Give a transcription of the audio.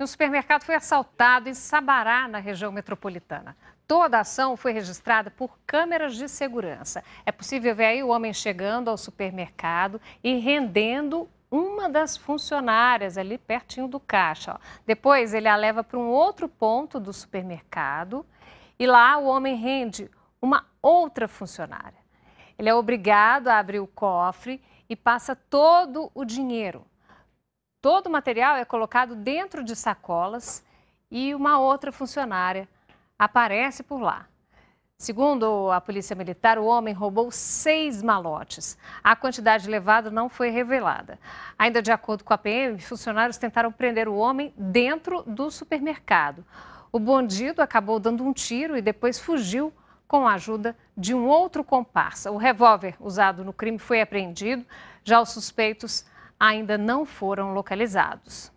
um supermercado foi assaltado em Sabará, na região metropolitana. Toda a ação foi registrada por câmeras de segurança. É possível ver aí o homem chegando ao supermercado e rendendo uma das funcionárias ali pertinho do caixa. Ó. Depois ele a leva para um outro ponto do supermercado e lá o homem rende uma outra funcionária. Ele é obrigado a abrir o cofre e passa todo o dinheiro. Todo o material é colocado dentro de sacolas e uma outra funcionária aparece por lá. Segundo a Polícia Militar, o homem roubou seis malotes. A quantidade levada não foi revelada. Ainda de acordo com a PM, funcionários tentaram prender o homem dentro do supermercado. O bandido acabou dando um tiro e depois fugiu com a ajuda de um outro comparsa. O revólver usado no crime foi apreendido. Já os suspeitos ainda não foram localizados.